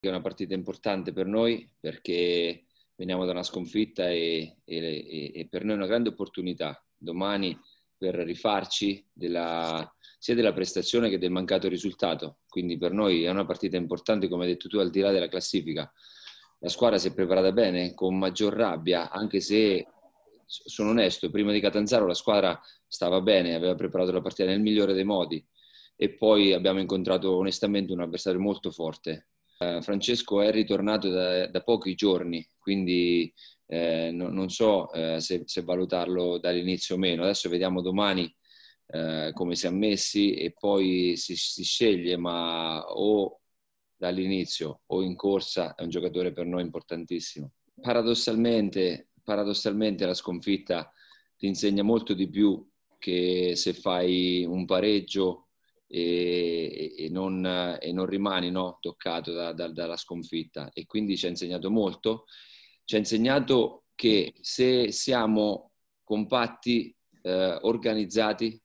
è una partita importante per noi perché veniamo da una sconfitta e, e, e per noi è una grande opportunità domani per rifarci della, sia della prestazione che del mancato risultato. Quindi per noi è una partita importante, come hai detto tu, al di là della classifica. La squadra si è preparata bene, con maggior rabbia, anche se sono onesto, prima di Catanzaro la squadra stava bene, aveva preparato la partita nel migliore dei modi e poi abbiamo incontrato onestamente un avversario molto forte, eh, Francesco è ritornato da, da pochi giorni, quindi eh, no, non so eh, se, se, valutarlo dall'inizio o meno. Adesso vediamo domani eh, come si è messi e poi si, si sceglie, ma o dall'inizio o in corsa è un giocatore per noi importantissimo. Paradossalmente, paradossalmente la sconfitta ti insegna molto di più che se fai un pareggio e, e, non, e non, rimani no, toccato da, da, dalla sconfitta. E quindi ci ha insegnato molto. Ci ha insegnato che se siamo compatti, eh, organizzati,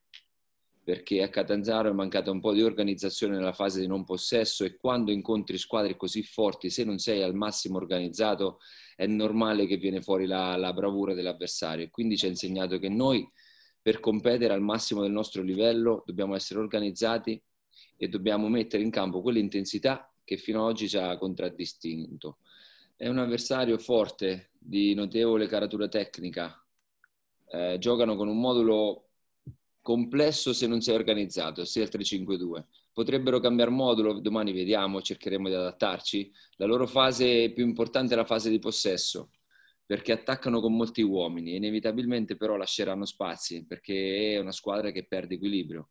perché a Catanzaro è mancata un po' di organizzazione nella fase di non possesso e quando incontri squadre così forti, se non sei al massimo organizzato, è normale che viene fuori la, la bravura dell'avversario. Quindi ci ha insegnato che noi per competere al massimo del nostro livello dobbiamo essere organizzati e dobbiamo mettere in campo quell'intensità che fino ad oggi ci ha contraddistinto. È un avversario forte, di notevole caratura tecnica, eh, giocano con un modulo complesso se non si è organizzato, sia il 3-5-2. Potrebbero cambiare modulo, domani vediamo, cercheremo di adattarci. La loro fase più importante è la fase di possesso perché attaccano con molti uomini, inevitabilmente però lasceranno spazi perché è una squadra che perde equilibrio.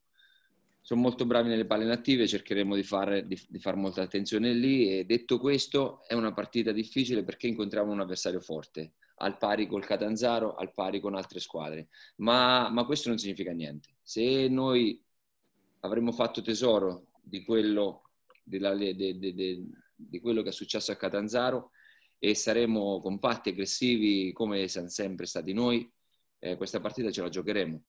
Sono molto bravi nelle palle inattive, cercheremo di fare, di, di far molta attenzione lì e detto questo è una partita difficile perché incontriamo un avversario forte, al pari col Catanzaro, al pari con altre squadre, ma, ma questo non significa niente. Se noi avremmo fatto tesoro di quello, della, de, de, de, di quello che è successo a Catanzaro, e saremo compatti, e aggressivi come siamo sempre stati noi. Eh, questa partita ce la giocheremo.